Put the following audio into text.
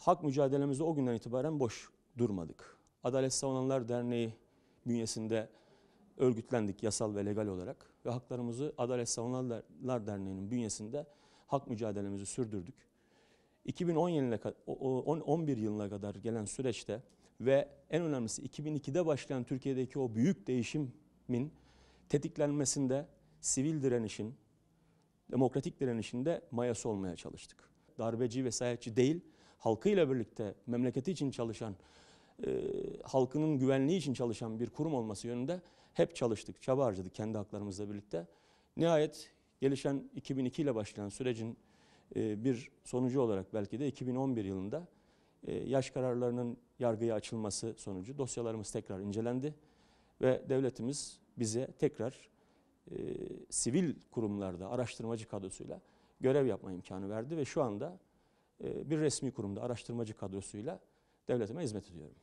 hak mücadelemizde o günden itibaren boş durmadık. Adalet Savunanlar Derneği bünyesinde örgütlendik yasal ve legal olarak ve haklarımızı Adalet Savunanlar Derneği'nin bünyesinde hak mücadelemizi sürdürdük. 2011 yılına kadar gelen süreçte ve en önemlisi 2002'de başlayan Türkiye'deki o büyük değişimin tetiklenmesinde sivil direnişin, demokratik direnişinde mayası olmaya çalıştık. Darbeci ve sayetçi değil, halkıyla birlikte memleketi için çalışan, e, halkının güvenliği için çalışan bir kurum olması yönünde hep çalıştık, çaba harcadık kendi haklarımızla birlikte. Nihayet gelişen 2002 ile başlayan sürecin e, bir sonucu olarak belki de 2011 yılında e, yaş kararlarının yargıya açılması sonucu dosyalarımız tekrar incelendi ve devletimiz bize tekrar e, sivil kurumlarda araştırmacı kadrosuyla görev yapma imkanı verdi ve şu anda ee, bir resmi kurumda araştırmacı kadrosuyla devletime hizmet ediyorum.